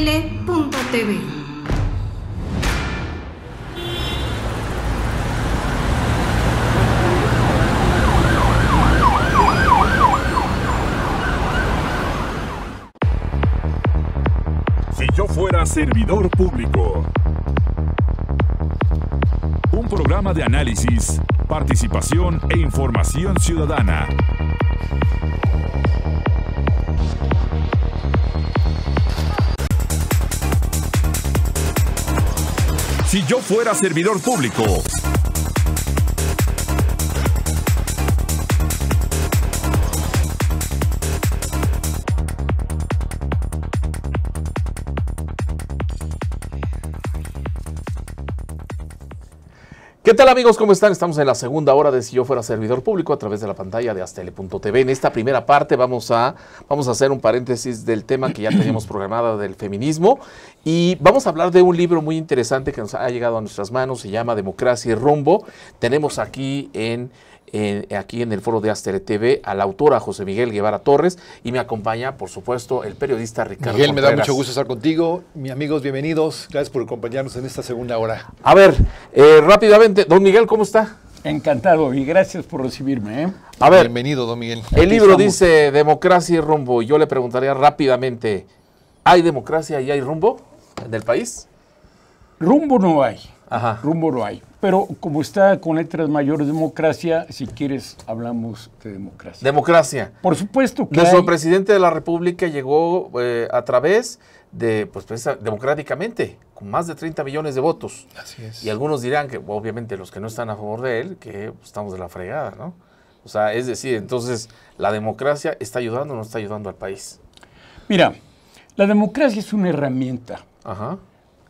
Si yo fuera servidor público. Un programa de análisis, participación e información ciudadana. Si yo fuera servidor público tal amigos? ¿Cómo están? Estamos en la segunda hora de Si yo fuera servidor público a través de la pantalla de Astele.tv. En esta primera parte vamos a, vamos a hacer un paréntesis del tema que ya teníamos programada del feminismo y vamos a hablar de un libro muy interesante que nos ha llegado a nuestras manos, se llama Democracia y Rumbo. Tenemos aquí en aquí en el foro de Astere TV a la autora José Miguel Guevara Torres y me acompaña, por supuesto, el periodista Ricardo. Miguel, me da mucho gusto estar contigo. mi amigos, bienvenidos. Gracias por acompañarnos en esta segunda hora. A ver, eh, rápidamente, don Miguel, ¿cómo está? Encantado y gracias por recibirme. ¿eh? A ver, bienvenido, don Miguel. El libro dice Democracia y rumbo. Yo le preguntaría rápidamente, ¿hay democracia y hay rumbo en el país? Rumbo no hay. Ajá. rumbo lo hay. Pero como está con letras mayores democracia, si quieres hablamos de democracia. Democracia. Por supuesto que Nuestro presidente de la República llegó eh, a través de, pues, democráticamente, con más de 30 millones de votos. Así es. Y algunos dirán que, obviamente, los que no están a favor de él, que pues, estamos de la fregada, ¿no? O sea, es decir, entonces, ¿la democracia está ayudando o no está ayudando al país? Mira, la democracia es una herramienta. Ajá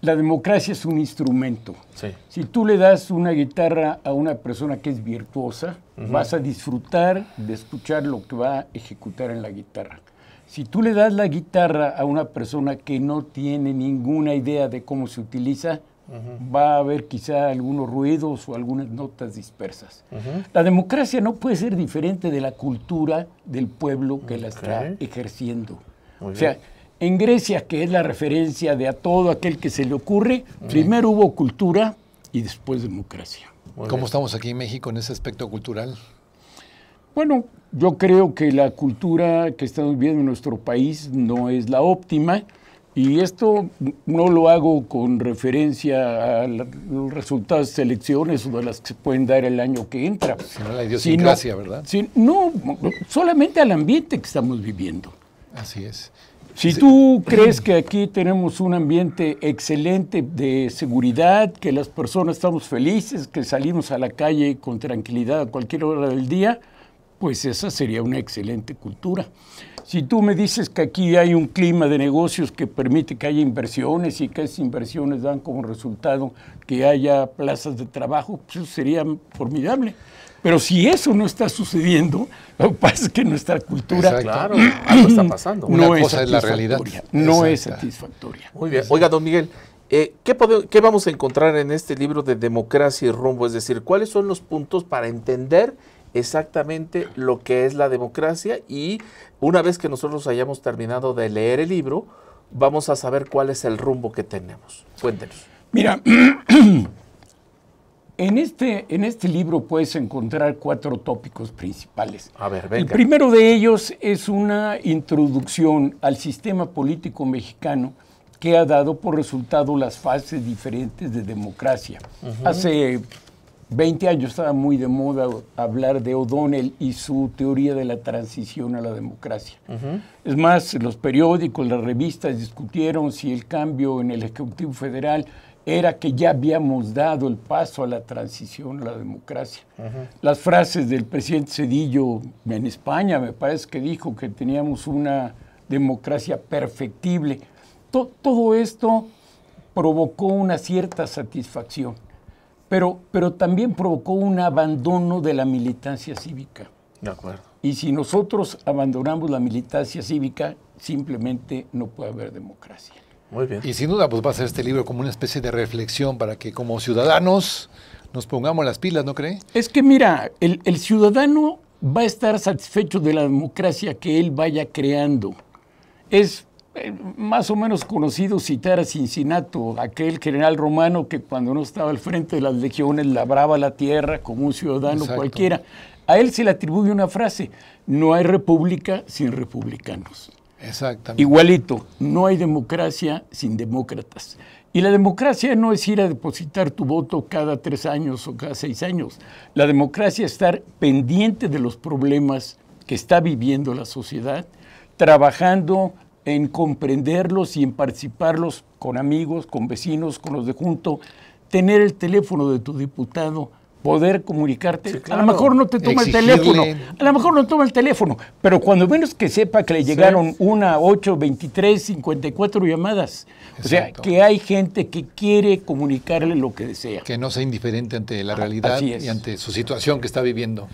la democracia es un instrumento. Si tú le das una guitarra a una persona que es virtuosa, vas a disfrutar de escuchar lo que va a ejecutar en la guitarra. Si tú le das la guitarra a una persona que no tiene ninguna idea de cómo se utiliza, va a haber quizá algunos ruidos o algunas notas dispersas. La democracia no puede ser diferente de la cultura del pueblo que la está ejerciendo. o sea, en Grecia, que es la referencia de a todo aquel que se le ocurre, primero hubo cultura y después democracia. ¿Cómo estamos aquí en México en ese aspecto cultural? Bueno, yo creo que la cultura que estamos viviendo en nuestro país no es la óptima y esto no lo hago con referencia a los resultados de elecciones o de las que se pueden dar el año que entra. Sino la idiosincrasia, ¿verdad? no, solamente al ambiente que estamos viviendo. Así es. Si tú crees que aquí tenemos un ambiente excelente de seguridad, que las personas estamos felices, que salimos a la calle con tranquilidad a cualquier hora del día, pues esa sería una excelente cultura. Si tú me dices que aquí hay un clima de negocios que permite que haya inversiones y que esas inversiones dan como resultado que haya plazas de trabajo, pues eso sería formidable. Pero si eso no está sucediendo, lo que pasa es que nuestra cultura claro, está pasando. no es satisfactoria. la realidad. No es satisfactoria. Muy bien. Oiga, don Miguel, eh, ¿qué, ¿qué vamos a encontrar en este libro de democracia y rumbo? Es decir, ¿cuáles son los puntos para entender exactamente lo que es la democracia? Y una vez que nosotros hayamos terminado de leer el libro, vamos a saber cuál es el rumbo que tenemos. Cuéntenos. Mira, En este, en este libro puedes encontrar cuatro tópicos principales. El primero de ellos es una introducción al sistema político mexicano que ha dado por resultado las fases diferentes de democracia. Hace 20 años estaba muy de moda hablar de O'Donnell y su teoría de la transición a la democracia. Es más, los periódicos, las revistas discutieron si el cambio en el Ejecutivo Federal era que ya habíamos dado el paso a la transición a la democracia. Las frases del presidente Cedillo en España, me parece que dijo que teníamos una democracia perfectible. todo esto provocó una cierta satisfacción, pero, pero también provocó un abandono de la militancia cívica. De acuerdo. Y si nosotros abandonamos la militancia cívica, simplemente no puede haber democracia. Muy bien. Y sin duda, pues va a ser este libro como una especie de reflexión para que como ciudadanos nos pongamos las pilas, ¿no cree? Es que mira, el, ciudadano va a estar satisfecho de la democracia que él vaya creando. Es eh, más o menos conocido citar a Cincinnato, aquel general romano que cuando no estaba al frente de las legiones labraba la tierra como un ciudadano cualquiera. A él se le atribuye una frase, no hay república sin republicanos. Exactamente. Igualito, no hay democracia sin demócratas. Y la democracia no es ir a depositar tu voto cada tres años o cada seis años. La democracia es estar pendiente de los problemas que está viviendo la sociedad, trabajando en comprenderlos y en participarlos con amigos, con vecinos, con los de junto, tener el teléfono de tu diputado poder comunicarte. A lo mejor no te toma el teléfono, a lo mejor no toma el teléfono, pero cuando menos que sepa que le llegaron una, ocho, veintitrés, y cuatro llamadas. O sea, que hay gente que quiere comunicarle lo que desea. Que no sea indiferente ante la ah, realidad y ante su situación que está viviendo.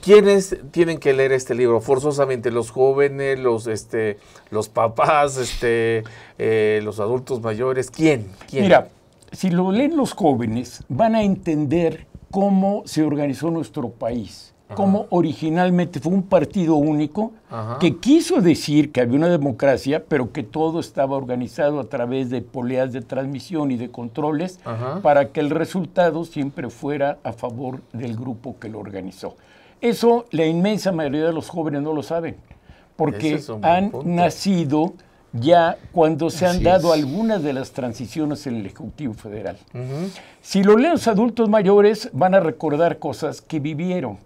¿Quiénes tienen que leer este libro? Forzosamente los jóvenes, los este, los papás, este, eh, los adultos mayores. ¿Quién? Mira, si lo leen los jóvenes, van a entender cómo se organizó nuestro país, cómo originalmente fue un partido único que quiso decir que había una democracia, pero que todo estaba organizado a través de poleas de transmisión y de controles para que el resultado siempre fuera a favor del grupo que lo organizó. Eso la inmensa mayoría de los jóvenes no lo saben, porque han nacido ya cuando se han dado algunas de las transiciones en el Ejecutivo Federal. Si lo leen los adultos mayores, van a recordar cosas que vivieron.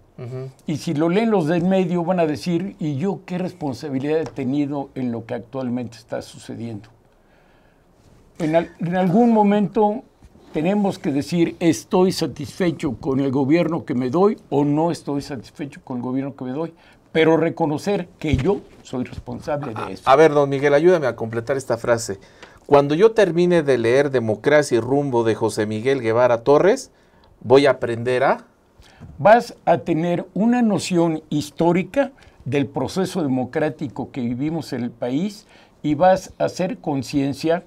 Y si lo leen los del medio, van a decir, ¿y yo qué responsabilidad he tenido en lo que actualmente está sucediendo? en algún momento tenemos que decir, ¿estoy satisfecho con el gobierno que me doy o no estoy satisfecho con el gobierno que me doy? pero reconocer que yo soy responsable de eso. A ver, don Miguel, ayúdame a completar esta frase. Cuando yo termine de leer Democracia y Rumbo de José Miguel Guevara Torres, voy a aprender a... Vas a tener una noción histórica del proceso democrático que vivimos en el país y vas a hacer conciencia,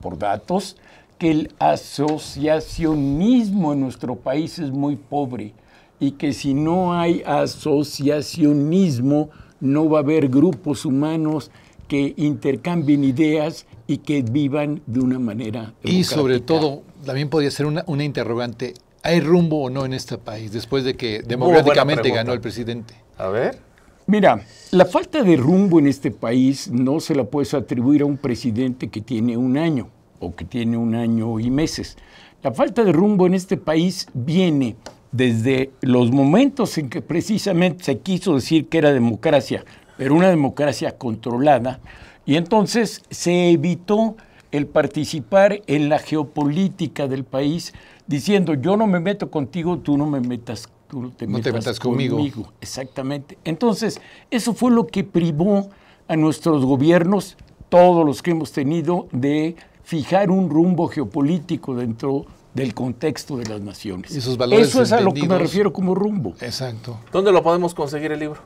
por datos, que el asociacionismo en nuestro país es muy pobre y que si no hay asociacionismo, no va a haber grupos humanos que intercambien ideas y que vivan de una manera. Y sobre todo, también podría ser una, una interrogante, ¿hay rumbo o no en este país después de que democráticamente ganó el presidente? A ver. Mira, la falta de rumbo en este país no se la puedes atribuir a un presidente que tiene un año o que tiene un año y meses. La falta de rumbo en este país viene desde los momentos en que precisamente se quiso decir que era democracia, pero una democracia controlada, y entonces se evitó el participar en la geopolítica del país diciendo yo no me meto contigo, tú no me metas, tú te no te metas conmigo. Exactamente. Entonces, eso fue lo que privó a nuestros gobiernos, todos los que hemos tenido, de fijar un rumbo geopolítico dentro de del contexto de las naciones. Y sus valores Eso es a lo que me refiero como rumbo. Exacto. ¿Dónde lo podemos conseguir el libro?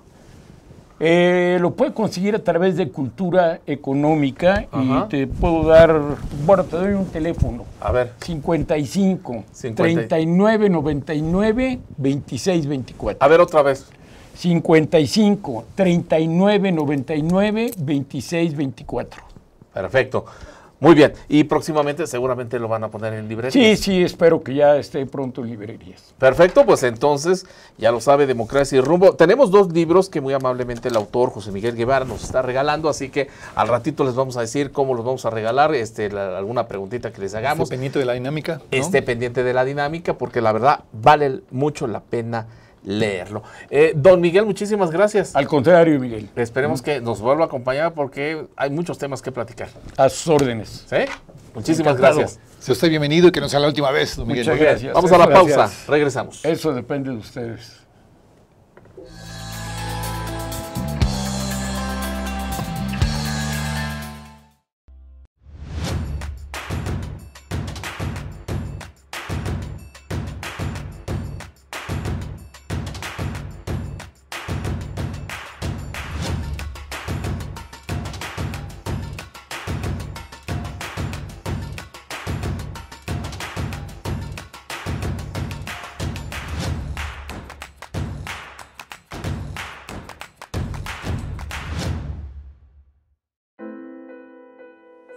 Eh, lo puede conseguir a través de Cultura Económica y te puedo dar, bueno, te doy un teléfono. A ver. 55 39 99 26 24. A ver otra vez. 55 39 99 26 24. Perfecto. Muy bien, y próximamente seguramente lo van a poner en librerías. Sí, sí, espero que ya esté pronto en librerías. Perfecto, pues entonces ya lo sabe Democracia y Rumbo. Tenemos dos libros que muy amablemente el autor José Miguel Guevara nos está regalando, así que al ratito les vamos a decir cómo los vamos a regalar, este, alguna preguntita que les hagamos. Esté pendiente de la dinámica. Esté pendiente de la dinámica porque la verdad vale mucho la pena leerlo. Eh, don Miguel, muchísimas gracias. Al contrario, Miguel. Esperemos que nos vuelva a acompañar porque hay muchos temas que platicar. A sus órdenes. ¿Sí? Muchísimas gracias. Se usted bienvenido y que no sea la última vez, don Miguel. Muchas gracias. Vamos a la pausa. Regresamos. Eso depende de ustedes.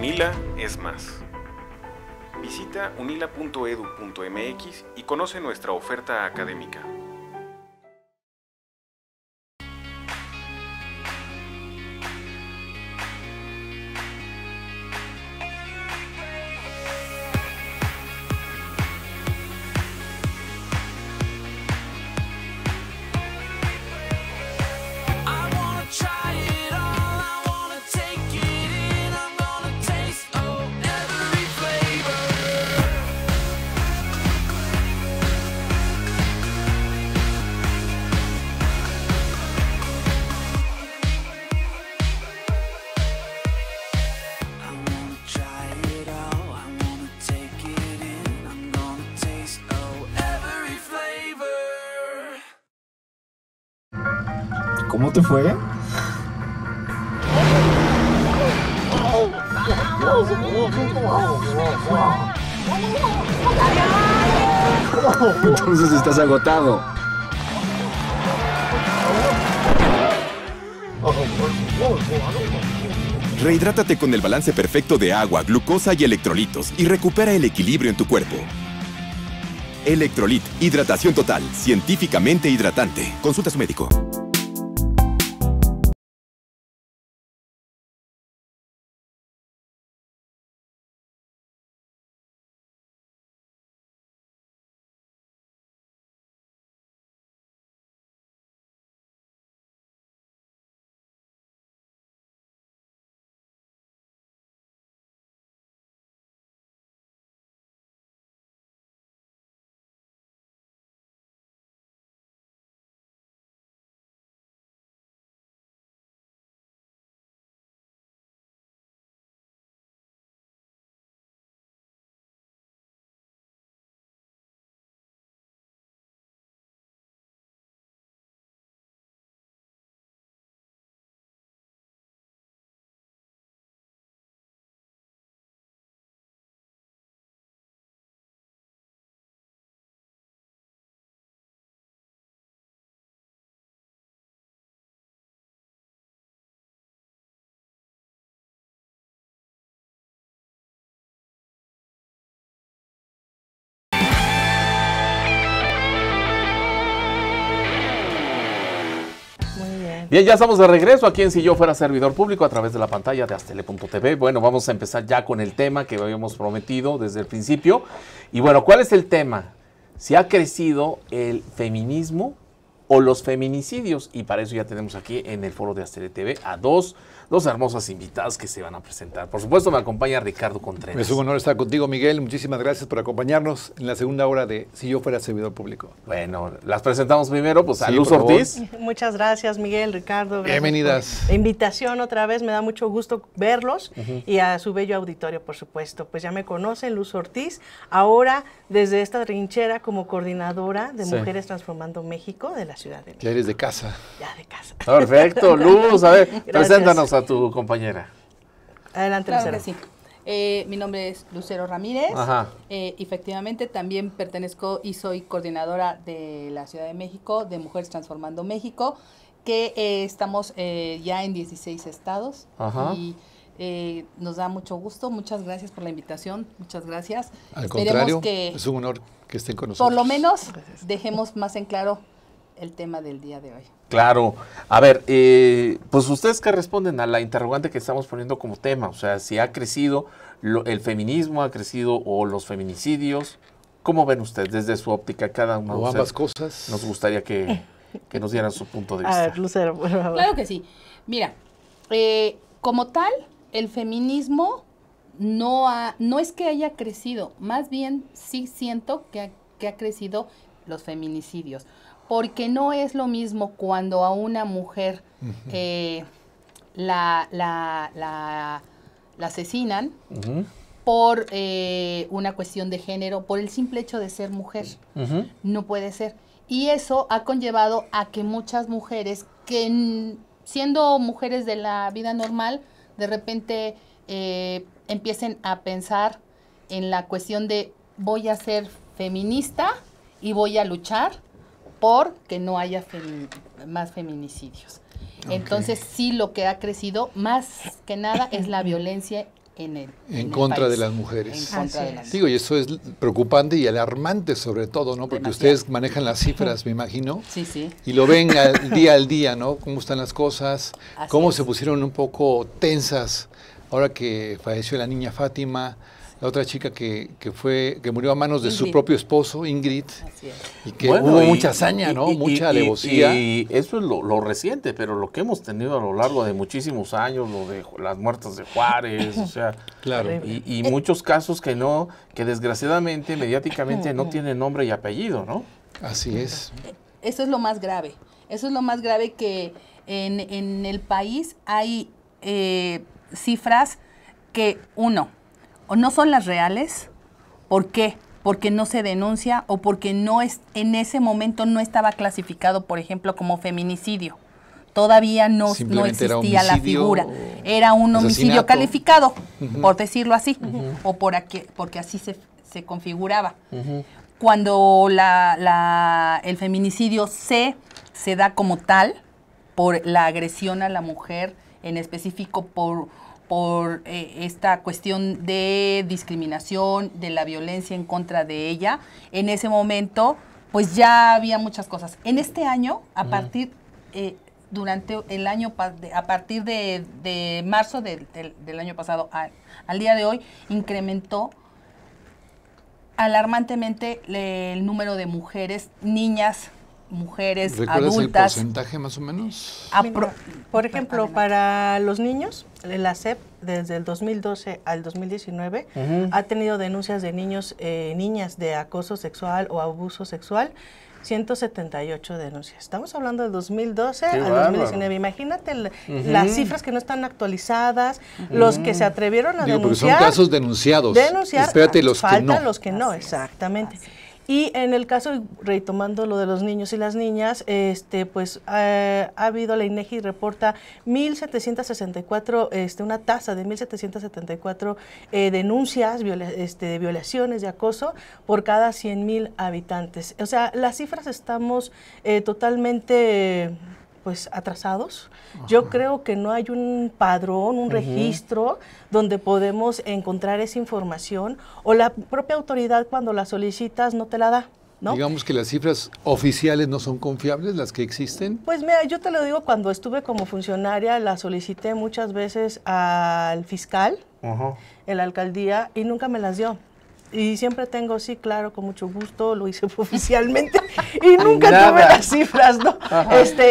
UNILA es más. Visita unila.edu.mx y conoce nuestra oferta académica. ¿Cómo te fue? Entonces estás agotado. Rehidrátate con el balance perfecto de agua, glucosa y electrolitos y recupera el equilibrio en tu cuerpo. Electrolit, hidratación total, científicamente hidratante. Consulta a su médico. Bien, ya estamos de regreso aquí en Si Yo Fuera Servidor Público a través de la pantalla de Astele.tv. Bueno, vamos a empezar ya con el tema que habíamos prometido desde el principio. Y bueno, ¿cuál es el tema? Si ha crecido el feminismo o los feminicidios. Y para eso ya tenemos aquí en el foro de Astele TV a dos dos hermosas invitadas que se van a presentar. Por supuesto, me acompaña Ricardo Contreras. Es un honor estar contigo, Miguel. Muchísimas gracias por acompañarnos en la segunda hora de Si yo fuera servidor público. Bueno, las presentamos primero, pues a Luz Ortiz. Muchas gracias, Miguel, Ricardo. Bienvenidas. invitación otra vez, me da mucho gusto verlos y a su bello auditorio, por supuesto. Pues ya me conocen, Luz Ortiz. Ahora, desde esta trinchera como coordinadora de Mujeres Transformando México de la Ciudad de México. Ya eres de casa. Ya de casa. Perfecto, Luz, a ver, preséntanos a tu compañera. Adelante, Lucero. sí. Eh, mi nombre es Lucero Ramírez. Eh, efectivamente, también pertenezco y soy coordinadora de la Ciudad de México, de Mujeres Transformando México, que eh, estamos ya en 16 estados. Ajá. Y nos da mucho gusto. Muchas gracias por la invitación. Muchas gracias. Al contrario, es un honor que estén con nosotros. Por lo menos dejemos más en claro el tema del día de hoy. Claro. A ver, eh, pues ustedes que responden a la interrogante que estamos poniendo como tema, o sea, si ha crecido el feminismo, ha crecido o los feminicidios, ¿cómo ven ustedes desde su óptica cada uno? de ambas cosas. Nos gustaría que, nos dieran su punto de vista. A ver, Lucero, Claro que sí. Mira, eh, como tal, el feminismo no, ha, no es que haya crecido, más bien sí siento que que ha crecido los feminicidios porque no es lo mismo cuando a una mujer eh, la, la, asesinan por eh, una cuestión de género, por el simple hecho de ser mujer. No puede ser. Y eso ha conllevado a que muchas mujeres que siendo mujeres de la vida normal, de repente eh, empiecen a pensar en la cuestión de voy a ser feminista y voy a luchar porque no haya más feminicidios. Entonces, sí, lo que ha crecido más que nada es la violencia en, el, en, contra de las mujeres. En contra de las Digo, y eso es preocupante y alarmante sobre todo, ¿no? Porque ustedes manejan las cifras, me imagino. Sí, sí. Y lo ven al día al día, ¿no? Cómo están las cosas, cómo se pusieron un poco tensas ahora que falleció la niña Fátima, la otra chica que, fue que murió a manos de su propio esposo, Ingrid, y que hubo mucha hazaña, ¿no? mucha alevosía. Y, eso es lo, reciente, pero lo que hemos tenido a lo largo de muchísimos años, lo de las muertas de Juárez, o sea, claro. y, muchos casos que no, que desgraciadamente mediáticamente no tienen nombre y apellido, ¿no? Así es. Eso es lo más grave. Eso es lo más grave que en, el país hay eh, cifras que uno o no son las reales. ¿Por qué? Porque no se denuncia o porque no es, en ese momento no estaba clasificado, por ejemplo, como feminicidio. Todavía no, existía la figura. Era un homicidio calificado, por decirlo así, o por aquí, porque así se, configuraba. Cuando la, la, el feminicidio se, se da como tal, por la agresión a la mujer, en específico por por eh, esta cuestión de discriminación, de la violencia en contra de ella. En ese momento, pues ya había muchas cosas. En este año, a partir, eh, durante el año, a partir de, de marzo del año pasado al día de hoy, incrementó alarmantemente el número de mujeres, niñas mujeres ¿Recuerdas adultas. el porcentaje más o menos? por ejemplo, para los niños, la SEP desde el 2012 al 2019 ha tenido denuncias de niños, eh, niñas de acoso sexual o abuso sexual. 178 denuncias. Estamos hablando de 2012 al 2019. Imagínate las cifras que no están actualizadas, los que se atrevieron a denunciar. Porque son casos denunciados. los que no. los que no, exactamente. Y en el caso, retomando lo de los niños y las niñas, este, pues eh, ha habido, la INEGI reporta 1.764, este, una tasa de 1.774 eh, denuncias este, de violaciones, de acoso, por cada 100.000 habitantes. O sea, las cifras estamos eh, totalmente pues atrasados. Yo creo que no hay un padrón, un registro donde podemos encontrar esa información o la propia autoridad cuando la solicitas no te la da. ¿No? Digamos que las cifras oficiales no son confiables, las que existen. Pues mira, yo te lo digo, cuando estuve como funcionaria, la solicité muchas veces al fiscal, el la alcaldía, y nunca me las dio. Y siempre tengo, sí, claro, con mucho gusto, lo hice oficialmente. y nunca tuve las cifras, ¿no? Este,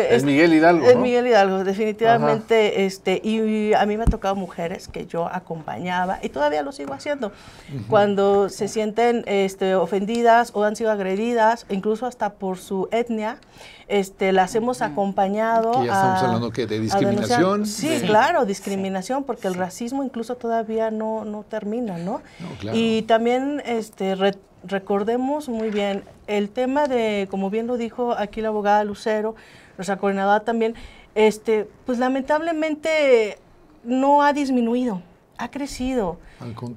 eh, es este, Miguel Hidalgo. Es Miguel Hidalgo, definitivamente. este y, a mí me ha tocado mujeres que yo acompañaba y todavía lo sigo haciendo. Cuando se sienten este, ofendidas o han sido agredidas, incluso hasta por su etnia, este, las hemos acompañado. estamos hablando de discriminación. Sí, claro, discriminación, porque el racismo incluso todavía no, no termina, ¿no? no claro. Y también este, recordemos muy bien el tema de, como bien lo dijo aquí la abogada Lucero, nuestra coordinadora también, este, pues lamentablemente no ha disminuido, ha crecido.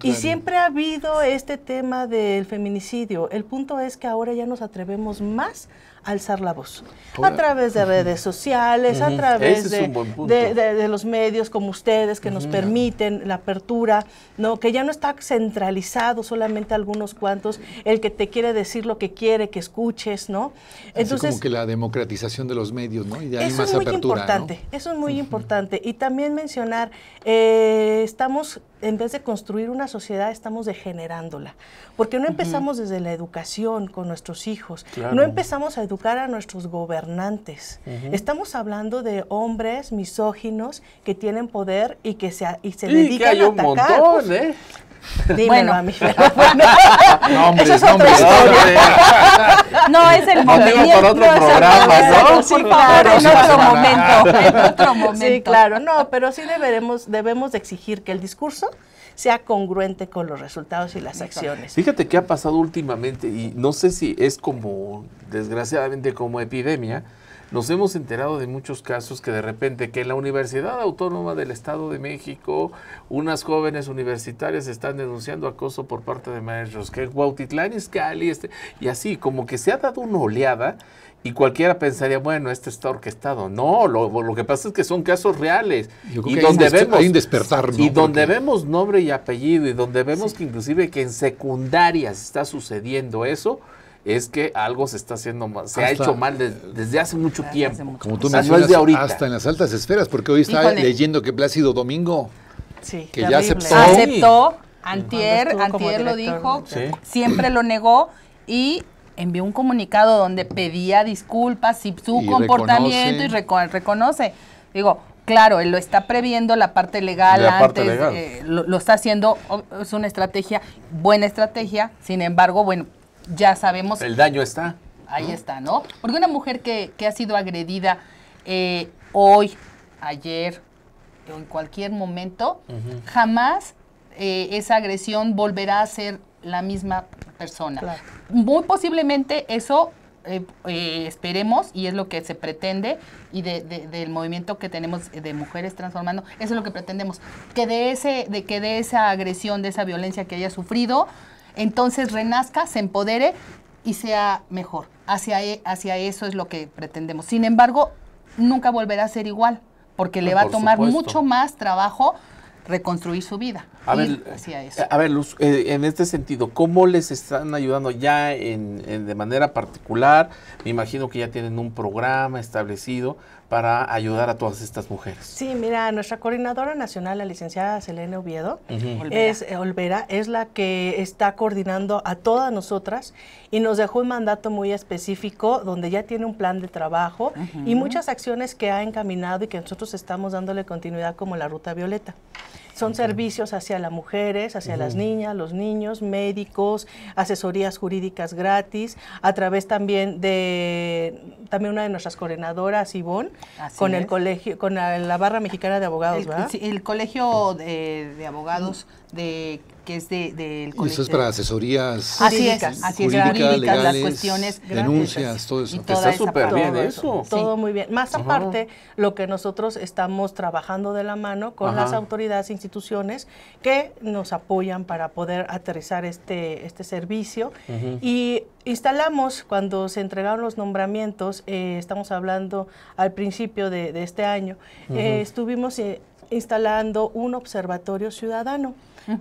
y siempre ha habido este tema del feminicidio. El punto es que ahora ya nos atrevemos más alzar la voz. A través de redes sociales, a través de, los medios como ustedes que nos permiten la apertura, ¿no? que ya no está centralizado solamente algunos cuantos, el que te quiere decir lo que quiere que escuches, ¿no? como que la democratización de los medios, ¿no? Y de eso es muy importante, eso es muy importante. Y también mencionar, eh, estamos en vez de construir una sociedad, estamos degenerándola. Porque no empezamos desde la educación con nuestros hijos, no empezamos a educar a nuestros gobernantes. Estamos hablando de hombres misóginos que tienen poder y que se, y se dedican a atacar bueno, a es otra historia. No, es el momento. No, en otro momento. momento. Sí, claro. No, pero sí deberemos, debemos exigir que el discurso sea congruente con los resultados y las acciones. Fíjate qué ha pasado últimamente y no sé si es como, desgraciadamente, como epidemia, nos hemos enterado de muchos casos que de repente que en la Universidad Autónoma del Estado de México unas jóvenes universitarias están denunciando acoso por parte de maestros, que y Izcalli, este, y así, como que se ha dado una oleada y cualquiera pensaría, bueno, este está orquestado. No, lo, lo que pasa es que son casos reales. y donde vemos, nombre y apellido y donde vemos que inclusive que en secundarias está sucediendo eso es que algo se está haciendo mal, se ha hecho mal desde hace mucho tiempo. Como tú me mencionas, ahorita. hasta en las altas esferas, porque hoy está leyendo que Plácido Domingo, que ya aceptó. Aceptó, antier, antier, lo dijo, siempre lo negó y envió un comunicado donde pedía disculpas y su comportamiento y reconoce. Digo, claro, él lo está previendo la parte legal antes, eh, lo, está haciendo, es una estrategia, buena estrategia, sin embargo, bueno, ya sabemos. El daño está. Ahí está, ¿no? Porque una mujer que, ha sido agredida eh, hoy, ayer o en cualquier momento, jamás eh, esa agresión volverá a ser la misma persona. Muy posiblemente eso eh, esperemos y es lo que se pretende y del movimiento que tenemos de mujeres transformando eso es lo que pretendemos que de ese de que de esa agresión de esa violencia que haya sufrido entonces renazca, se empodere y sea mejor. Hacia, e, hacia eso es lo que pretendemos. Sin embargo, nunca volverá a ser igual, porque le va a tomar mucho más trabajo reconstruir su vida a ver, eh, A ver, Luz, eh, en este sentido, ¿cómo les están ayudando ya en, de manera particular? Me imagino que ya tienen un programa establecido para ayudar a todas estas mujeres. Sí, mira, nuestra coordinadora nacional, la licenciada Selene Oviedo, es Olvera, es la que está coordinando a todas nosotras y nos dejó un mandato muy específico donde ya tiene un plan de trabajo y muchas acciones que ha encaminado y que nosotros estamos dándole continuidad como la ruta violeta. Son servicios hacia las mujeres, hacia las niñas, los niños, médicos, asesorías jurídicas gratis, a través también de también una de nuestras coordenadoras, Ivonne, con el colegio, con la, barra mexicana de abogados, ¿verdad? el colegio eh, de abogados de que es del de, colegio. Eso es para asesorías así es, así jurídicas, legales, las cuestiones. Denuncias, todo eso. Está súper bien eso. Todo muy bien. Más aparte, lo que nosotros estamos trabajando de la mano con las autoridades, e instituciones que nos apoyan para poder aterrizar este, este servicio. Y instalamos, cuando se entregaron los nombramientos, eh, estamos hablando al principio de, este año, eh, estuvimos... Eh, instalando un observatorio ciudadano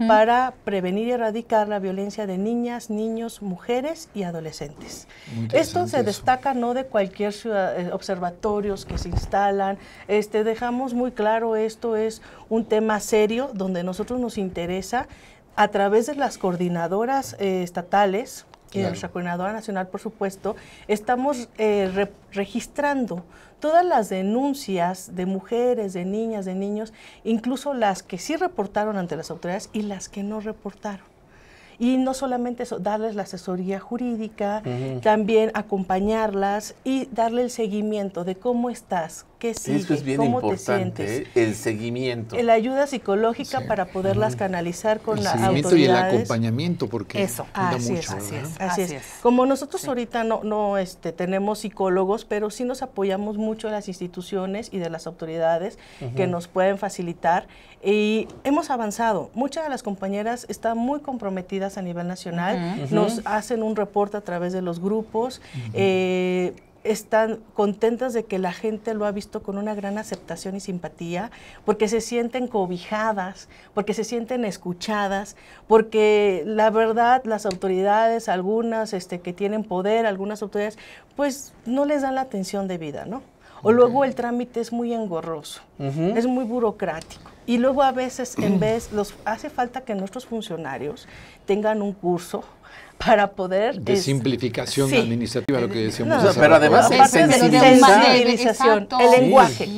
para prevenir y erradicar la violencia de niñas, niños, mujeres y adolescentes. Esto se destaca no de cualquier ciudad, eh, observatorios que se instalan. Este, dejamos muy claro esto es un tema serio donde nosotros nos interesa a través de las coordinadoras eh, estatales y nuestra Coordinadora Nacional, por supuesto, estamos eh, registrando todas las denuncias de mujeres, de niñas, de niños, incluso las que sí reportaron ante las autoridades y las que no reportaron. Y no solamente eso, darles la asesoría jurídica, también acompañarlas y darle el seguimiento de cómo estás, es bien importante, ¿eh? El seguimiento. La ayuda psicológica para poderlas canalizar con el seguimiento y el acompañamiento, porque eso, así, es, así, es, así, Como nosotros ahorita no, no este, tenemos psicólogos, pero sí nos apoyamos mucho de las instituciones y de las autoridades que nos pueden facilitar. Y hemos avanzado. Muchas de las compañeras están muy comprometidas a nivel nacional. Nos hacen un reporte a través de los grupos están contentas de que la gente lo ha visto con una gran aceptación y simpatía, porque se sienten cobijadas, porque se sienten escuchadas, porque la verdad las autoridades, algunas este, que tienen poder, algunas autoridades, pues no les dan la atención debida, ¿no? O luego el trámite es muy engorroso, es muy burocrático. Y luego a veces en vez, los, hace falta que nuestros funcionarios tengan un curso, para poder... De simplificación administrativa, lo que decíamos. pero además es sensibilización, el lenguaje.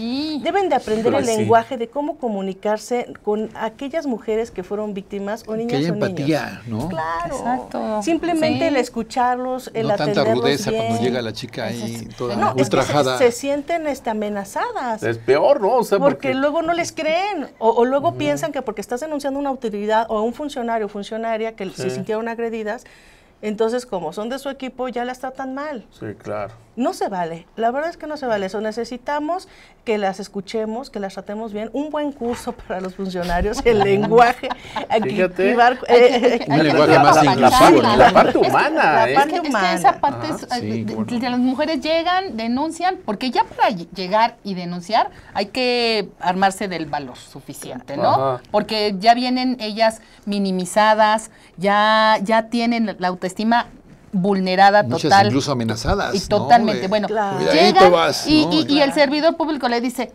Deben de aprender el lenguaje de cómo comunicarse con aquellas mujeres que fueron víctimas o niñas que hay empatía, ¿no? Claro. Exacto. Simplemente el escucharlos, el no tanta rudeza cuando llega la chica ahí toda ultrajada. se, sienten este, amenazadas. Es peor, ¿no? porque, luego no les creen o, luego piensan que porque estás denunciando una autoridad o a un funcionario o funcionaria que se sintieron agredidas, entonces, como son de su equipo, ya las tratan mal. Sí, claro. No se vale. La verdad es que no se vale. Eso necesitamos que las escuchemos, que las tratemos bien. Un buen curso para los funcionarios, el lenguaje. un lenguaje más la, parte humana. la parte humana. Es esa parte eh, de, las mujeres llegan, denuncian, porque ya para llegar y denunciar hay que armarse del valor suficiente, ¿no? Porque ya vienen ellas minimizadas, ya, ya tienen la autoridad estima vulnerada total. incluso amenazadas. Y totalmente. bueno, y, el servidor público le dice,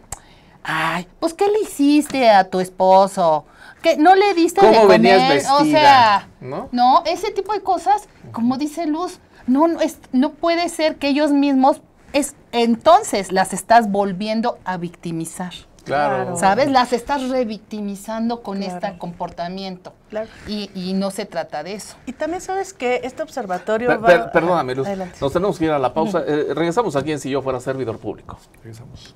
ay, pues ¿qué le hiciste a tu esposo? que ¿No le diste de O sea, ¿no? ¿no? ese tipo de cosas, como dice Luz, no, no, es, no puede ser que ellos mismos, es entonces las estás volviendo a victimizar. Claro. ¿Sabes? Las estás revictimizando con este comportamiento. Claro. Y, y, no se trata de eso. Y también sabes que este observatorio va... perdóname, Luz. Nos tenemos que ir a la pausa. Eh, regresamos aquí en Si Yo Fuera Servidor Público. Regresamos.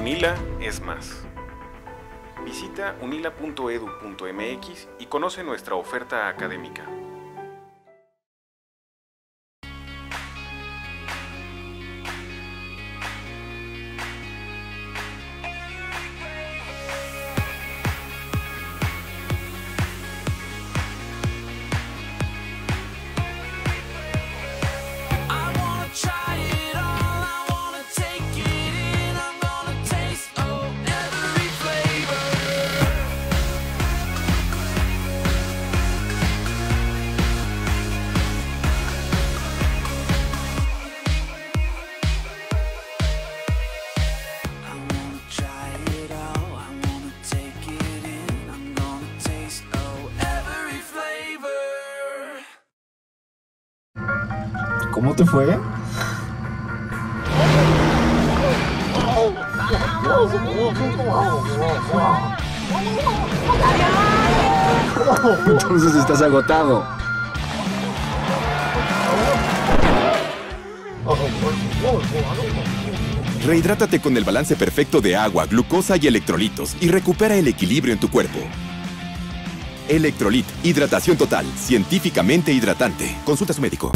Unila es más. Visita unila.edu.mx y conoce nuestra oferta académica. ¿Esto fue? Entonces estás agotado. Rehidrátate con el balance perfecto de agua, glucosa y electrolitos y recupera el equilibrio en tu cuerpo. Electrolit, hidratación total, científicamente hidratante. Consulta a su médico.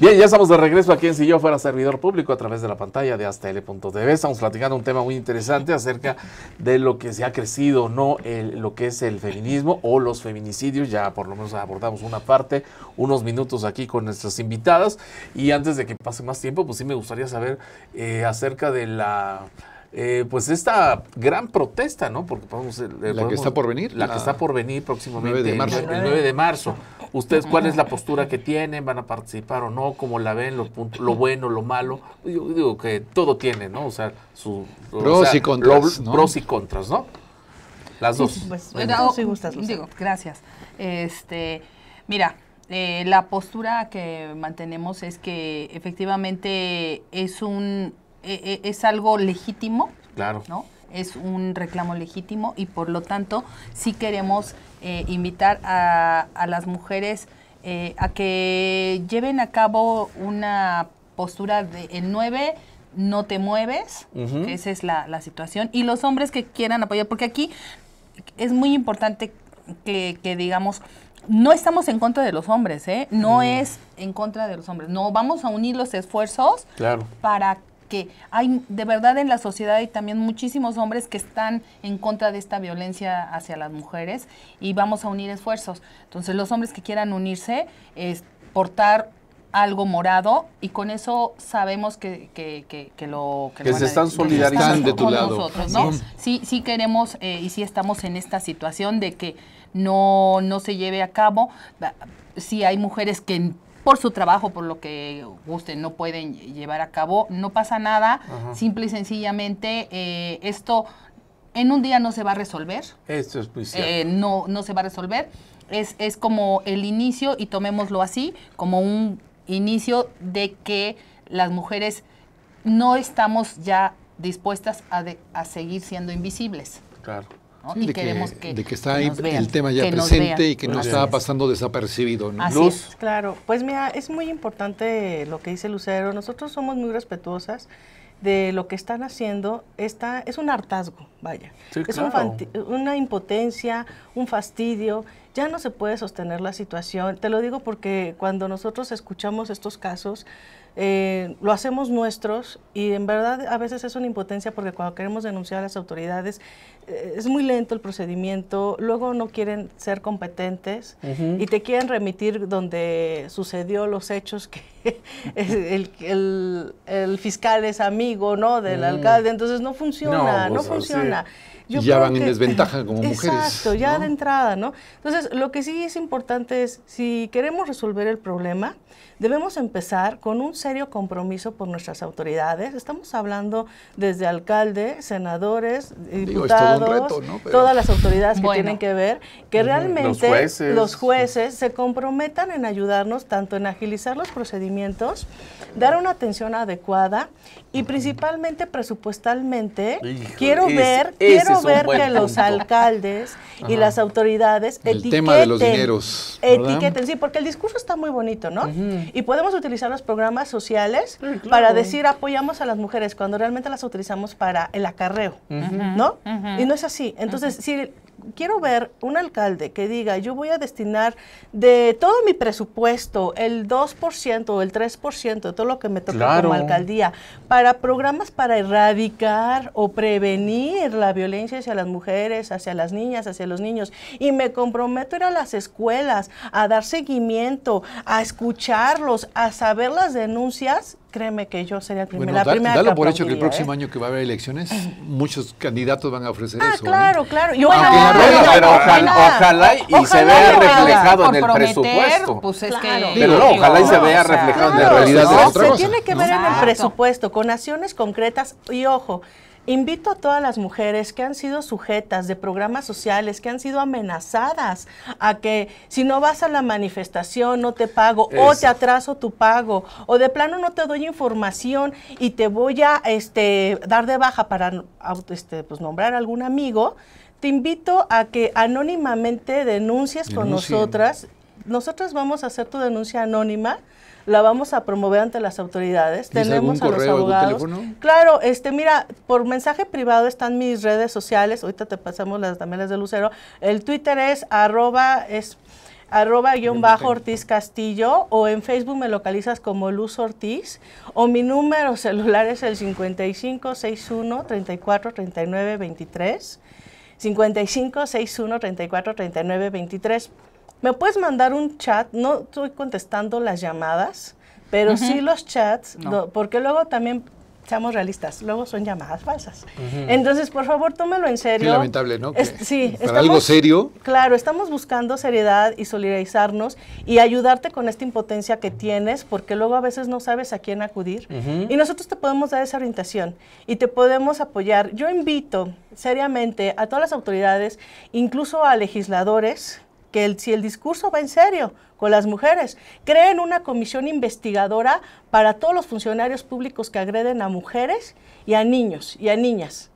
Bien, ya estamos de regreso aquí en Si Yo Fuera Servidor Público a través de la pantalla de ASTL.tv. Estamos platicando un tema muy interesante acerca de lo que se ha crecido, o no lo que es el feminismo o los feminicidios. Ya por lo menos abordamos una parte, unos minutos aquí con nuestras invitadas. Y antes de que pase más tiempo, pues sí me gustaría saber eh, acerca de la... Eh, pues esta gran protesta, ¿no? Porque podemos, eh, la que está por venir. La, que está por venir próximamente. el 9 de marzo. ¿Ustedes cuál es la postura que tienen? ¿Van a participar o no? ¿Cómo la ven? ¿Lo, bueno, lo malo? Pues yo digo que todo tiene, ¿no? O sea, su, pros, y contras, ¿no? pros y contras, ¿no? Las dos. Pues, digo, gracias. Este, mira, eh, la postura que mantenemos es que efectivamente es un e, e, es algo legítimo, claro, ¿no? Es un reclamo legítimo y por lo tanto sí queremos eh, invitar a, las mujeres eh, a que lleven a cabo una postura de el nueve, no te mueves, esa es la, situación, y los hombres que quieran apoyar, porque aquí es muy importante que, digamos, no estamos en contra de los hombres, ¿eh? No mm. es en contra de los hombres. No, vamos a unir los esfuerzos claro. para que hay de verdad en la sociedad y también muchísimos hombres que están en contra de esta violencia hacia las mujeres y vamos a unir esfuerzos. Entonces los hombres que quieran unirse, es portar algo morado y con eso sabemos que, que, que, lo que, que se están solidarizando de tu con lado. nosotros, ¿no? Sí, sí, queremos eh, y sí estamos en esta situación de que no, se lleve a cabo. Si sí, hay mujeres que por su trabajo, por lo que gusten, no pueden llevar a cabo, no pasa nada, simple y sencillamente eh, esto en un día no se va a resolver. Esto es muy eh, no, no se va a resolver. Es, es como el inicio, y tomémoslo así, como un inicio de que las mujeres no estamos ya dispuestas a, a seguir siendo invisibles. Claro de que, está el tema ya presente y que no está pasando desapercibido. Así Es. Claro, pues mira, es muy importante lo que dice Lucero. Nosotros somos muy respetuosas de lo que están haciendo Esta es un hartazgo, vaya. es una impotencia, un fastidio. Ya no se puede sostener la situación. Te lo digo porque cuando nosotros escuchamos estos casos, eh, lo hacemos nuestros y en verdad a veces es una impotencia porque cuando queremos denunciar a las autoridades eh, es muy lento el procedimiento, luego no quieren ser competentes y te quieren remitir donde sucedió los hechos que el, fiscal es amigo, ¿no? Del mm. alcalde, entonces no funciona, no, pues, funciona ya van en desventaja como mujeres. Exacto, ya de entrada, ¿no? Entonces, lo que sí es importante es, si queremos resolver el problema, debemos empezar con un serio compromiso por nuestras autoridades. Estamos hablando desde alcalde, senadores, diputados, todas las autoridades que tienen que ver, que realmente los jueces se comprometan en ayudarnos tanto en agilizar los procedimientos, dar una atención adecuada y principalmente presupuestalmente, quiero ver, quiero ver que los alcaldes y las autoridades el tema de los dineros, etiqueten, sí, porque el discurso está muy bonito, ¿no? Y podemos utilizar los programas sociales para decir apoyamos a las mujeres cuando realmente las utilizamos para el acarreo, ¿no? Y no es así. Entonces, sí quiero ver un alcalde que diga, yo voy a destinar de todo mi presupuesto el 2% o el 3% de todo lo que me toca como alcaldía para programas para erradicar o prevenir la violencia hacia las mujeres, hacia las niñas, hacia los niños. Y me comprometo a ir a las escuelas, a dar seguimiento, a escucharlos, a saber las denuncias créeme que yo sería el primer, la primera Dalo por hecho que el próximo ¿eh? año que va a haber elecciones, muchos candidatos van a ofrecer ah, eso. ¿eh? Claro, claro. Yo, pero ojalá, y se vea reflejado en el presupuesto. Pues es que, pero no, ojalá y se vea reflejado en la realidad de la otra Se tiene que ver en el presupuesto, con acciones concretas y ojo. Invito a todas las mujeres que han sido sujetas de programas sociales, que han sido amenazadas a que si no vas a la manifestación no te pago o te atraso tu pago o de plano no te doy información y te voy a este, dar de baja para este, pues, nombrar a algún amigo, te invito a que anónimamente denuncies con nosotras. Nosotras vamos a hacer tu denuncia anónima la vamos a promover ante las autoridades. Tenemos a los abogados. Algún Claro, este, mira, por mensaje privado están mis redes sociales. Ahorita te pasamos las también las de Lucero. El Twitter es arroba es bajo Ortiz Castillo o en Facebook me localizas como Luz Ortiz o mi número celular es el 5561 34 39 23 55 61 34 39 23 me puedes mandar un chat, no estoy contestando las llamadas, pero sí los chats, porque luego también seamos realistas, luego son llamadas falsas. Entonces, por favor, tómelo en serio. Qué lamentable, ¿no? sí. Para algo serio. Claro, estamos buscando seriedad y solidarizarnos y ayudarte con esta impotencia que tienes, porque luego a veces no sabes a quién acudir. Y nosotros te podemos dar esa orientación y te podemos apoyar. Yo invito seriamente a todas las autoridades, incluso a legisladores, que si el discurso va en serio con las mujeres, creen una comisión investigadora para todos los funcionarios públicos que agreden a mujeres y a niños y a niñas.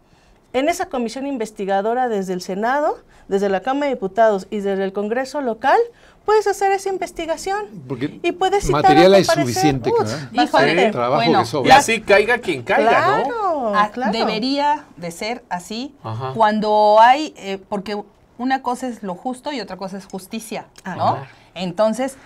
En esa comisión investigadora desde el Senado, desde la Cámara de Diputados y desde el Congreso local, puedes hacer esa investigación y puedes citar material es suficiente trabajo y así caiga quien caiga ¿no? Ah, debería de ser así cuando hay eh, porque una cosa es lo justo y otra cosa es justicia, ah, ¿no? Entonces,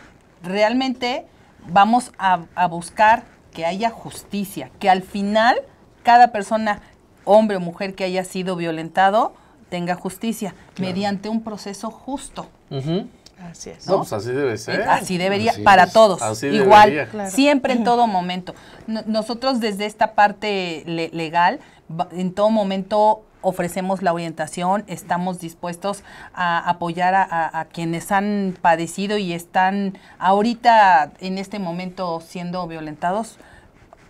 realmente vamos a, buscar que haya justicia, que al final cada persona, hombre o mujer que haya sido violentado, tenga justicia mediante un proceso justo. Así es. ¿no? Pues así debe ser. Eh, así debería, para todos. Igual, siempre en todo momento. Nosotros desde esta parte legal, en todo momento ofrecemos la orientación, estamos dispuestos a apoyar a, quienes han padecido y están ahorita en este momento siendo violentados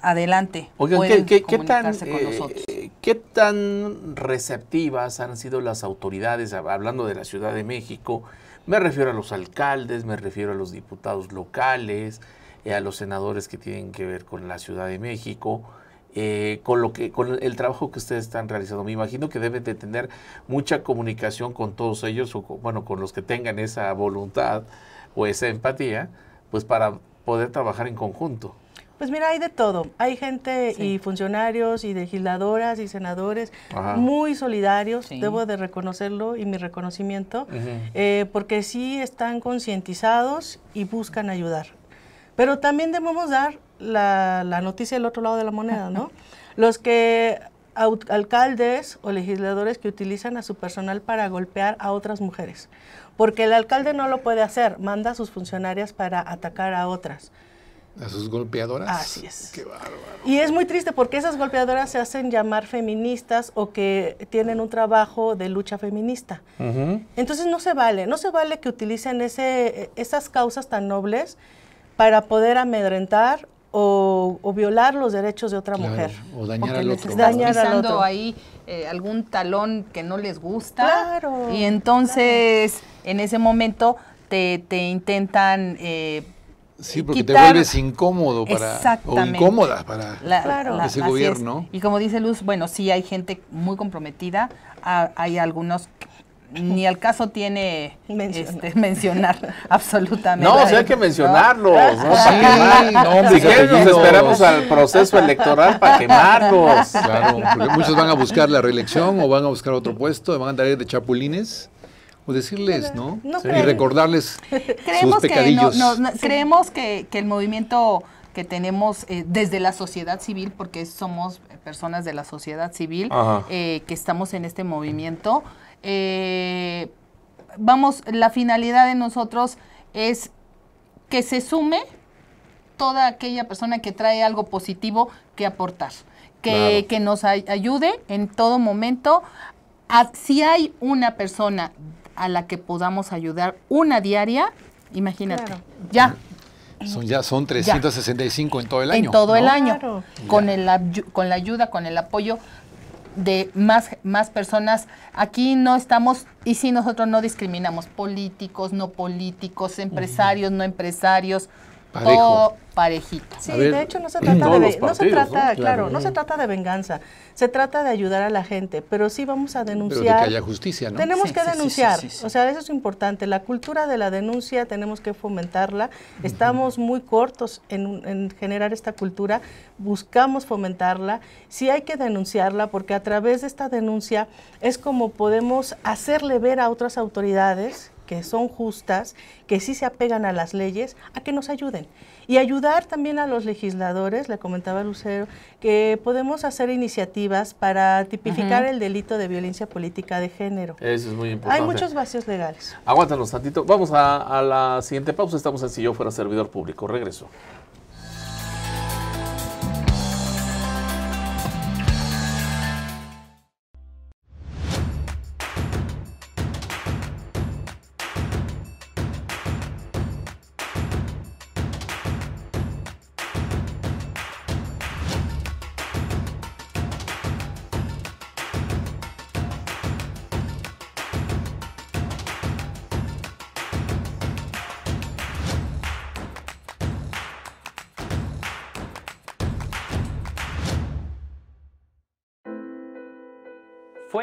adelante. pueden ¿qué, tan, con eh, nosotros. ¿qué tan receptivas han sido las autoridades, hablando de la Ciudad de México? Me refiero a los alcaldes, me refiero a los diputados locales, eh, a los senadores que tienen que ver con la Ciudad de México. Eh, con lo que con el trabajo que ustedes están realizando. Me imagino que deben de tener mucha comunicación con todos ellos o bueno con los que tengan esa voluntad o esa empatía, pues para poder trabajar en conjunto. Pues mira, hay de todo. Hay gente y funcionarios y legisladoras y senadores muy solidarios, debo de reconocerlo y mi reconocimiento, eh, porque sí están concientizados y buscan ayudar. Pero también debemos dar la, noticia del otro lado de la moneda, ¿no? Los que alcaldes o legisladores que utilizan a su personal para golpear a otras mujeres. Porque el alcalde no lo puede hacer, manda a sus funcionarias para atacar a otras. A sus golpeadoras. Así es. Qué bárbaro. Y es muy triste porque esas golpeadoras se hacen llamar feministas o que tienen un trabajo de lucha feminista. Entonces no se vale, no se vale que utilicen ese, esas causas tan nobles para poder amedrentar o, violar los derechos de otra mujer. O dañar al otro. ahí eh, algún talón que no les gusta. Claro, y entonces, en ese momento, te, intentan... Eh, Sí, porque te vuelves incómodo para, o incómoda para ese gobierno. Y como dice Luz, bueno, sí hay gente muy comprometida, ah, hay algunos ni al caso tiene este, mencionar absolutamente. No, o hay que mencionarlos Sí, no, si que esperamos al proceso electoral para quemarlos. Claro, porque muchos van a buscar la reelección o van a buscar otro puesto, van a andar de chapulines o decirles, ¿no? Y recordarles creemos sus pecadillos. Que no, Creemos que, que, el movimiento que tenemos eh, desde la sociedad civil, porque somos personas de la sociedad civil eh, que estamos en este movimiento, eh, vamos, la finalidad de nosotros es que se sume toda aquella persona que trae algo positivo que aportar, que, nos ayude en todo momento. si hay una persona a la que podamos ayudar, una diaria, imagínate, ya. Son, ya son 365 en todo el año. En todo el año, con, el, con la ayuda, con el apoyo de más, más personas. Aquí no estamos, y si nosotros no discriminamos, políticos, no políticos, empresarios, no empresarios, o parejito. Sí, de hecho no se trata de claro, no se trata de venganza, se trata de ayudar a la gente, pero sí vamos a denunciar. Pero que haya justicia, ¿no? Tenemos que denunciar, o sea, eso es importante. La cultura de la denuncia tenemos que fomentarla. Estamos muy cortos en, en, generar esta cultura, buscamos fomentarla. Sí hay que denunciarla porque a través de esta denuncia es como podemos hacerle ver a otras autoridades que son justas, que sí se apegan a las leyes, a que nos ayuden. Y ayudar también a los legisladores, le comentaba Lucero, que podemos hacer iniciativas para tipificar el delito de violencia política de género. Eso es muy importante. Hay muchos vacíos legales. Aguántanos tantito. Vamos a, a la siguiente pausa. Estamos en Si yo fuera servidor público. Regreso.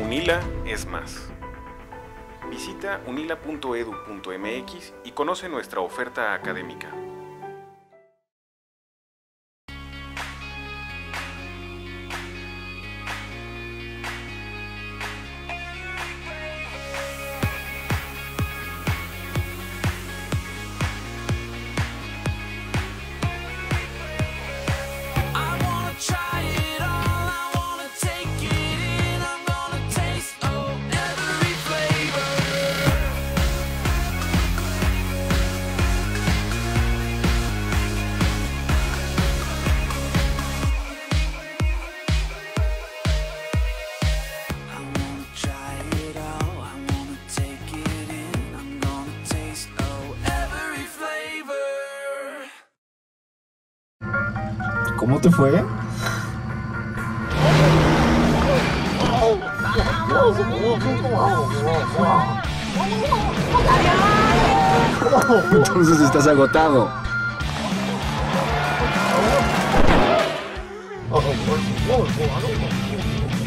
Unila es más. Visita unila.edu.mx y conoce nuestra oferta académica. te fue? Entonces estás agotado.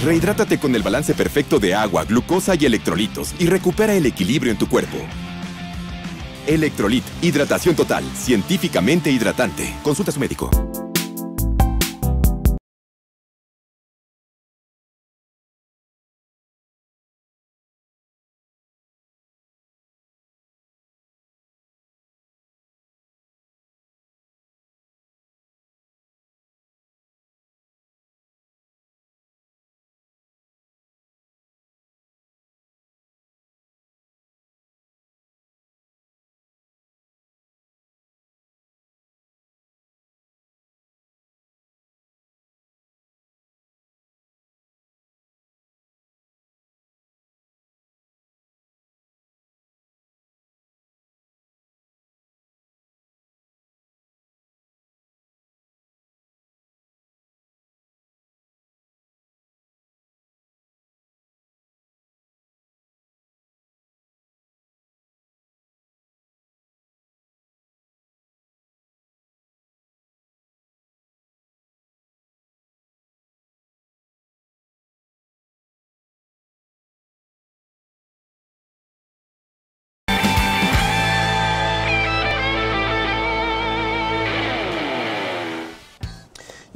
Rehidrátate con el balance perfecto de agua, glucosa y electrolitos y recupera el equilibrio en tu cuerpo. Electrolit, hidratación total, científicamente hidratante. Consulta a su médico.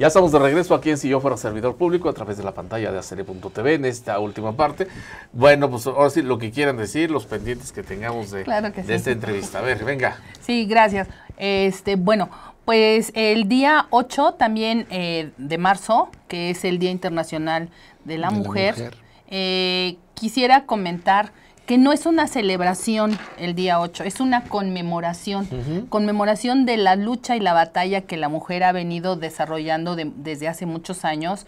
Ya estamos de regreso aquí en Si Yo Fuera Servidor Público a través de la pantalla de acere.tv en esta última parte. Bueno, pues ahora sí, lo que quieran decir, los pendientes que tengamos de, esta entrevista. A ver, venga. Sí, gracias. Este, bueno, pues el día 8 también eh, de marzo, que es el Día Internacional de la Mujer, eh, quisiera comentar que no es una celebración el día 8, es una conmemoración, conmemoración de la lucha y la batalla que la mujer ha venido desarrollando desde hace muchos años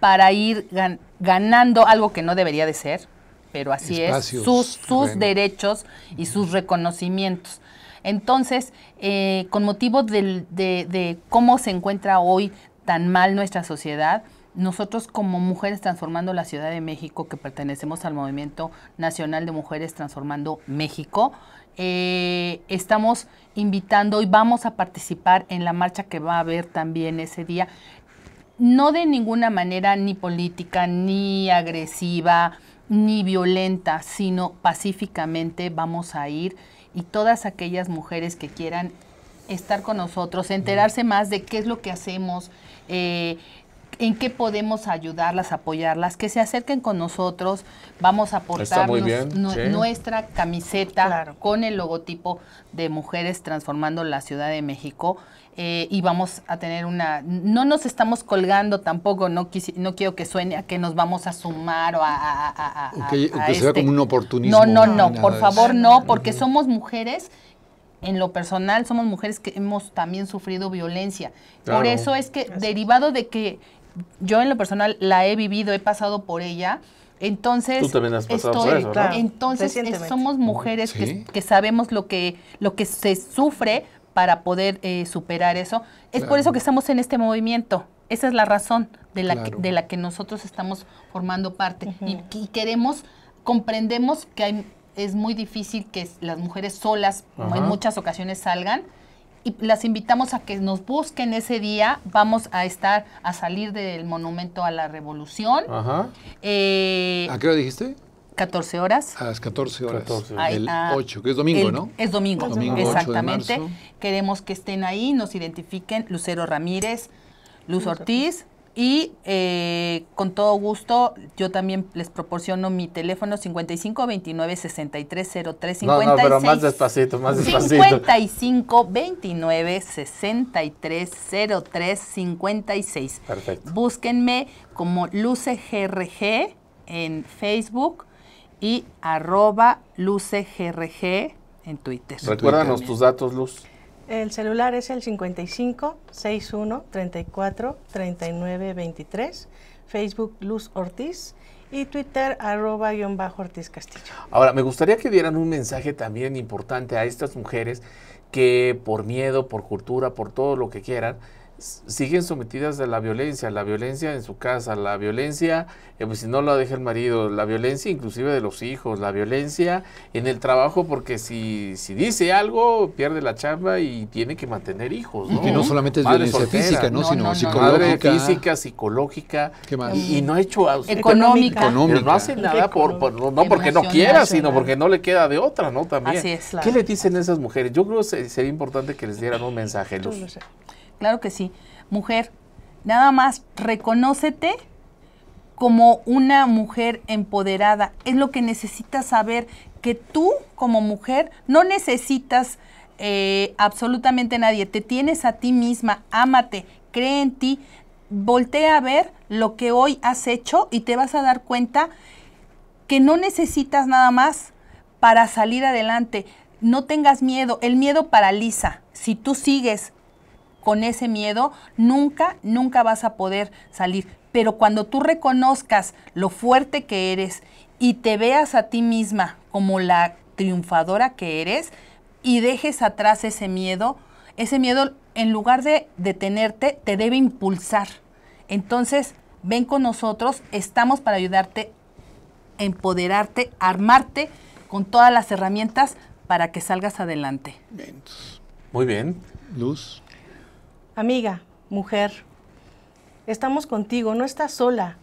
para ir ganando algo que no debería de ser, pero así es, sus, derechos y sus reconocimientos. Entonces, eh, con motivo de cómo se encuentra hoy tan mal nuestra sociedad, nosotros como Mujeres Transformando la Ciudad de México, que pertenecemos al Movimiento Nacional de Mujeres Transformando México, eh, estamos invitando y vamos a participar en la marcha que va a haber también ese día. No de ninguna manera ni política, ni agresiva, ni violenta, sino pacíficamente vamos a ir y todas aquellas mujeres que quieran estar con nosotros, enterarse más de qué es lo que hacemos, eh, en qué podemos ayudarlas, apoyarlas, que se acerquen con nosotros, vamos a aportar nuestra camiseta con el logotipo de Mujeres Transformando la Ciudad de México. Eh, y vamos a tener una, no nos estamos colgando tampoco, no, no quiero que suene a que nos vamos a sumar o a... que, sea este como un oportunismo. No, no, no, por favor no, porque somos mujeres en lo personal somos mujeres que hemos también sufrido violencia. Por eso es que, derivado de que yo en lo personal la he vivido, he pasado por ella. Entonces, Tú también has pasado por eso, entonces somos mujeres que, sabemos lo que, lo que se sufre para poder eh, superar eso. Es por eso que estamos en este movimiento. Esa es la razón de la, que, de la que nosotros estamos formando parte. y, queremos, comprendemos que es muy difícil que las mujeres solas en muchas ocasiones salgan y las invitamos a que nos busquen ese día. Vamos a estar a salir del Monumento a la Revolución. Ajá. Eh, ¿A qué hora dijiste? 14 horas. A las 14 horas. El 8, ah, que es domingo, ¿no? Es domingo exactamente. Queremos que estén ahí, nos identifiquen Lucero Ramírez, Luz Ortiz, y eh, con todo gusto, yo también les proporciono mi teléfono 55 29 63 56. No, no, pero más despacito, más despacito. 55 29 63 56. Perfecto. Búsquenme como Luce en Facebook y arroba Luce en Twitter. Recuérdanos tus datos, Luz. El celular es el 55 61 34 39 23. Facebook Luz Ortiz y Twitter arroba guión bajo Ortiz Castillo. Ahora, me gustaría que dieran un mensaje también importante a estas mujeres que por miedo, por cultura, por todo lo que quieran, siguen sometidas a la violencia, la violencia en su casa, la violencia, eh, pues, si no la deja el marido, la violencia inclusive de los hijos, la violencia en el trabajo, porque si, si dice algo, pierde la chamba y tiene que mantener hijos, ¿no? Y no solamente es violencia física, sino psicológica. física, psicológica. Y, no ha hecho... Económica. económica. No hace nada, por, no porque no quiera, sino porque no le queda de otra, ¿no? También. ¿Qué le dicen esas mujeres? Yo creo que sería importante que les dieran un mensaje claro que sí. Mujer, nada más reconócete como una mujer empoderada. Es lo que necesitas saber, que tú como mujer no necesitas eh, absolutamente nadie. Te tienes a ti misma, ámate, cree en ti, voltea a ver lo que hoy has hecho y te vas a dar cuenta que no necesitas nada más para salir adelante. No tengas miedo, el miedo paraliza. Si tú sigues con ese miedo, nunca, nunca vas a poder salir. Pero cuando tú reconozcas lo fuerte que eres y te veas a ti misma como la triunfadora que eres y dejes atrás ese miedo, ese miedo en lugar de detenerte, te debe impulsar. Entonces, ven con nosotros, estamos para ayudarte, empoderarte, armarte con todas las herramientas para que salgas adelante. Muy bien. Luz. Amiga, mujer, estamos contigo, no estás sola,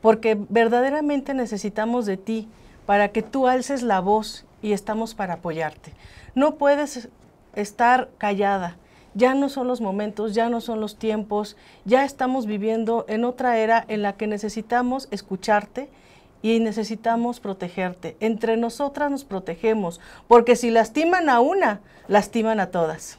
porque verdaderamente necesitamos de ti para que tú alces la voz y estamos para apoyarte. No puedes estar callada. Ya no son los momentos, ya no son los tiempos, ya estamos viviendo en otra era en la que necesitamos escucharte y necesitamos protegerte. Entre nosotras nos protegemos, porque si lastiman a una, lastiman a todas.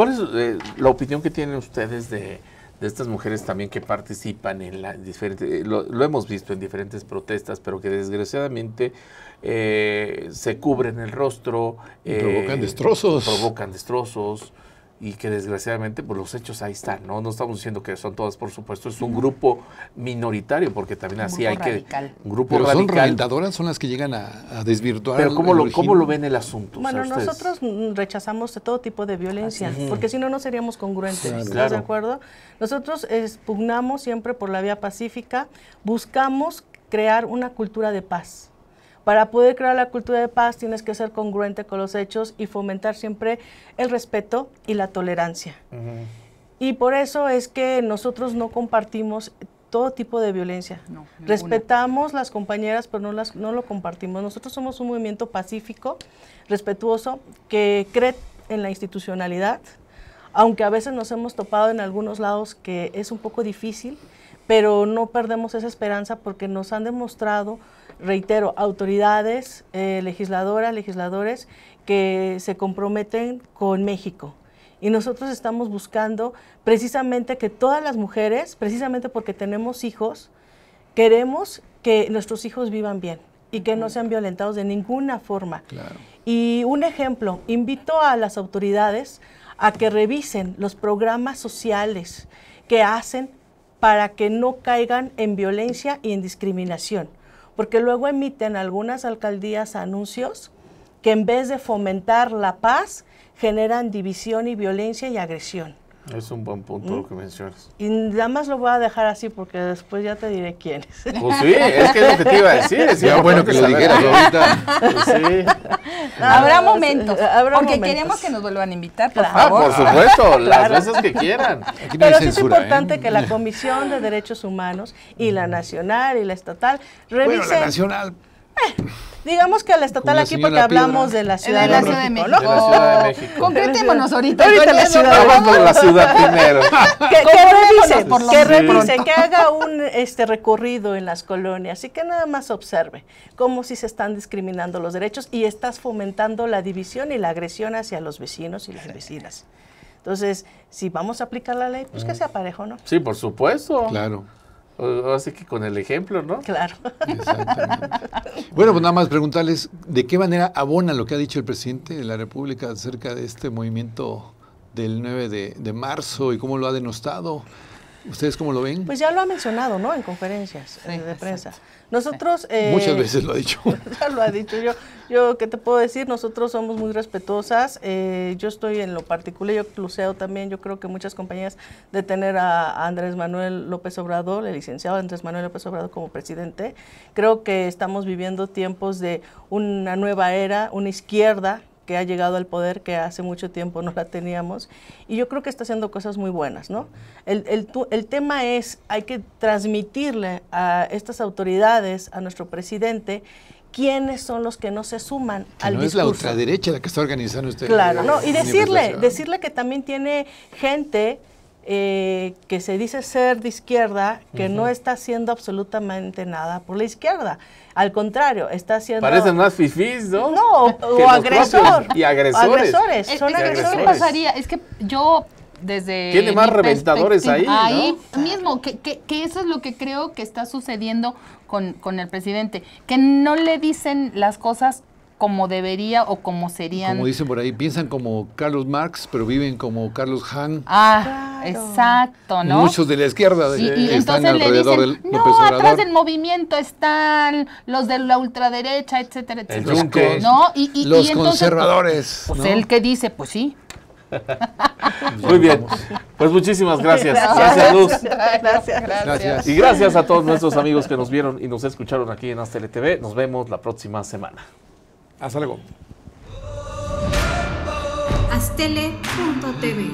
¿Cuál es eh, la opinión que tienen ustedes de, estas mujeres también que participan en la diferentes, eh, lo, hemos visto en diferentes protestas, pero que desgraciadamente eh, se cubren el rostro, provocan destrozos, provocan destrozos, y que desgraciadamente pues los hechos ahí están, ¿no? No estamos diciendo que son todas, por supuesto, es un grupo minoritario, porque también así hay que... Un grupo pero radical. Son reventadoras, son las que llegan a, desvirtuar. Pero ¿cómo, lo, ¿cómo lo ven el asunto? Bueno, nosotros rechazamos todo tipo de violencia, porque si no, no seríamos congruentes, de acuerdo? Nosotros pugnamos siempre por la vía pacífica, buscamos crear una cultura de paz para poder crear la cultura de paz tienes que ser congruente con los hechos y fomentar siempre el respeto y la tolerancia. Y por eso es que nosotros no compartimos todo tipo de violencia. Respetamos las compañeras, pero no, las, no lo compartimos. Nosotros somos un movimiento pacífico, respetuoso, que cree en la institucionalidad, aunque a veces nos hemos topado en algunos lados que es un poco difícil, pero no perdemos esa esperanza porque nos han demostrado reitero, autoridades, eh, legisladoras, legisladores que se comprometen con México. Y nosotros estamos buscando precisamente que todas las mujeres, precisamente porque tenemos hijos, queremos que nuestros hijos vivan bien y que no sean violentados de ninguna forma. Y un ejemplo, invito a las autoridades a que revisen los programas sociales que hacen para que no caigan en violencia y en discriminación porque luego emiten algunas alcaldías anuncios que en vez de fomentar la paz, generan división y violencia y agresión. Es un buen punto lo mm. que mencionas. Y nada más lo voy a dejar así porque después ya te diré quién es. Pues sí, es que es lo que te iba a decir. Es bueno que lo dijeras ahorita. Pues sí. habrá momentos. porque queremos que nos vuelvan a invitar, por ah, favor. Ah, por supuesto, las veces que quieran. Pero es importante ¿eh? que la Comisión de Derechos Humanos y la Nacional y la Estatal revisen. la Nacional digamos que a la estatal aquí porque hablamos de la Ciudad de, México. Concretémonos ahorita. la ciudad. que, que, haga un este recorrido en las colonias y que nada más observe cómo si se están discriminando los derechos y estás fomentando la división y la agresión hacia los vecinos y las vecinas. Entonces, si vamos a aplicar la ley, pues que mm. sea parejo, ¿no? Sí, por supuesto. Claro. Así que con el ejemplo, ¿no? Claro. Bueno, pues nada más preguntarles de qué manera abona lo que ha dicho el presidente de la República acerca de este movimiento del 9 de, marzo y cómo lo ha denostado. ¿Ustedes cómo lo ven? Pues ya lo ha mencionado, ¿no? En conferencias eh, de prensa. Nosotros... Eh, muchas eh, veces lo ha dicho. lo ha dicho yo. Yo, ¿qué te puedo decir? Nosotros somos muy respetuosas. Eh, yo estoy en lo particular, yo cruceo también. Yo creo que muchas compañías de tener a Andrés Manuel López Obrador, el licenciado Andrés Manuel López Obrador como presidente, creo que estamos viviendo tiempos de una nueva era, una izquierda que ha llegado al poder que hace mucho tiempo no la teníamos y yo creo que está haciendo cosas muy buenas, ¿no? El, el, el tema es, hay que transmitirle a estas autoridades, a nuestro presidente, quiénes son los que no se suman al discurso. es la ultraderecha la que está organizando usted. Claro, eh, y decirle, decirle que también tiene gente eh, que se dice ser de izquierda, que no está haciendo absolutamente nada por la izquierda. Al contrario, está haciendo... Parecen más fifís, ¿no? No, o, agresor. Y agresores. son ¿Qué pasaría? Es que yo desde tiene más reventadores ahí ahí mismo que, que, que, eso es lo que creo que está sucediendo con, con, el presidente que no le dicen las cosas como debería o como serían. Como dicen por ahí, piensan como Carlos Marx, pero viven como Carlos Han. Ah, exacto, ¿no? Muchos de la izquierda están alrededor le dicen, del No, atrás del movimiento están los de la ultraderecha, etcétera, etcétera. El ¿no? Y, los conservadores. Pues él que dice, pues sí. Muy bien. Pues muchísimas gracias. Gracias, Luz. Gracias, gracias. Y gracias a todos nuestros amigos que nos vieron y nos escucharon aquí en ASTEL TV. Nos vemos la próxima semana. Hasta luego. Astele.tv